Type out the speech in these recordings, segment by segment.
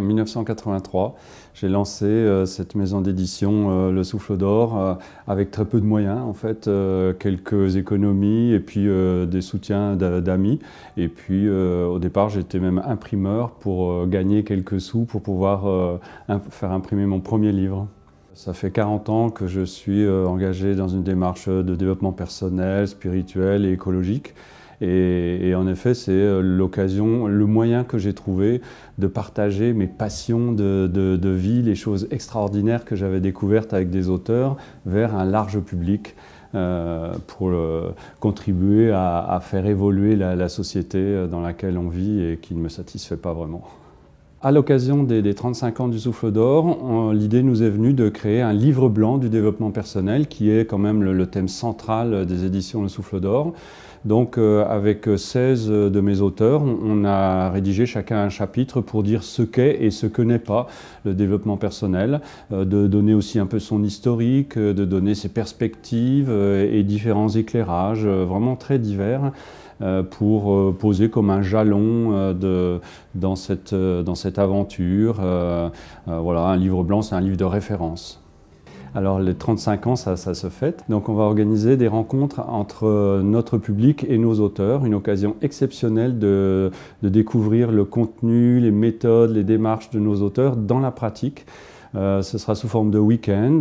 En 1983, j'ai lancé euh, cette maison d'édition euh, Le Souffle d'Or euh, avec très peu de moyens en fait, quelques économies et puis des soutiens d'amis. Et puis au départ, j'étais même imprimeur pour gagner quelques sous pour pouvoir faire imprimer mon premier livre. Ça fait 40 ans que je suis engagé dans une démarche de développement personnel, spirituel et écologique. Et, en effet, c'est euh, l'occasion, le moyen que j'ai trouvé de partager mes passions de, vie, les choses extraordinaires que j'avais découvertes avec des auteurs, vers un large public. Euh, pour euh, contribuer à, faire évoluer la société dans laquelle on vit et qui ne me satisfait pas vraiment. À l'occasion des, 35 ans du Souffle d'Or, l'idée nous est venue de créer un livre blanc du développement personnel qui est quand même le, thème central des éditions Le Souffle d'Or. Donc euh, avec 16 de mes auteurs, on, a rédigé chacun un chapitre pour dire ce qu'est et ce que n'est pas le développement personnel, euh, de donner aussi un peu son historique, euh, de donner ses perspectives et différents éclairages vraiment très divers. Euh, pour euh, poser comme un jalon euh, de, dans, cette, dans cette aventure. voilà, un livre blanc, c'est un livre de référence. Alors les 35 ans, ça, ça, se fête. Donc on va organiser des rencontres entre notre public et nos auteurs, une occasion exceptionnelle de, de découvrir le contenu, les méthodes, les démarches de nos auteurs dans la pratique. Euh, ce sera sous forme de week-end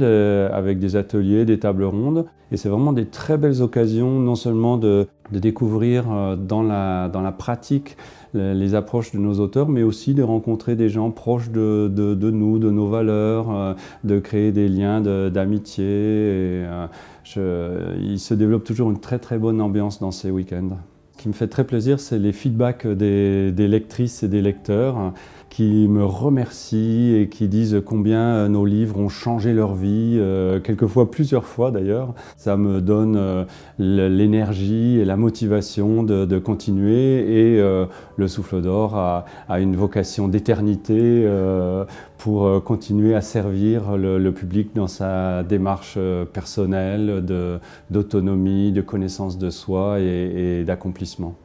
avec des ateliers, des tables rondes. Et c'est vraiment des très belles occasions non seulement de, de découvrir euh, dans la, dans la pratique les approches de nos auteurs, mais aussi de rencontrer des gens proches de, de, nous, de nos valeurs, euh, de créer des liens d'amitié. Euh, il se développe toujours une très très bonne ambiance dans ces week-ends. Ce qui me fait très plaisir, c'est les feedbacks des, des lectrices et des lecteurs qui me remercient et qui disent combien euh, nos livres ont changé leur vie, euh, quelquefois plusieurs fois d'ailleurs. Ça me donne euh, l'énergie et la motivation de, continuer et le souffle d'or a, a, une vocation d'éternité pour continuer à servir le, public dans sa démarche personnelle d'autonomie, de, connaissance de soi et d'accomplissement.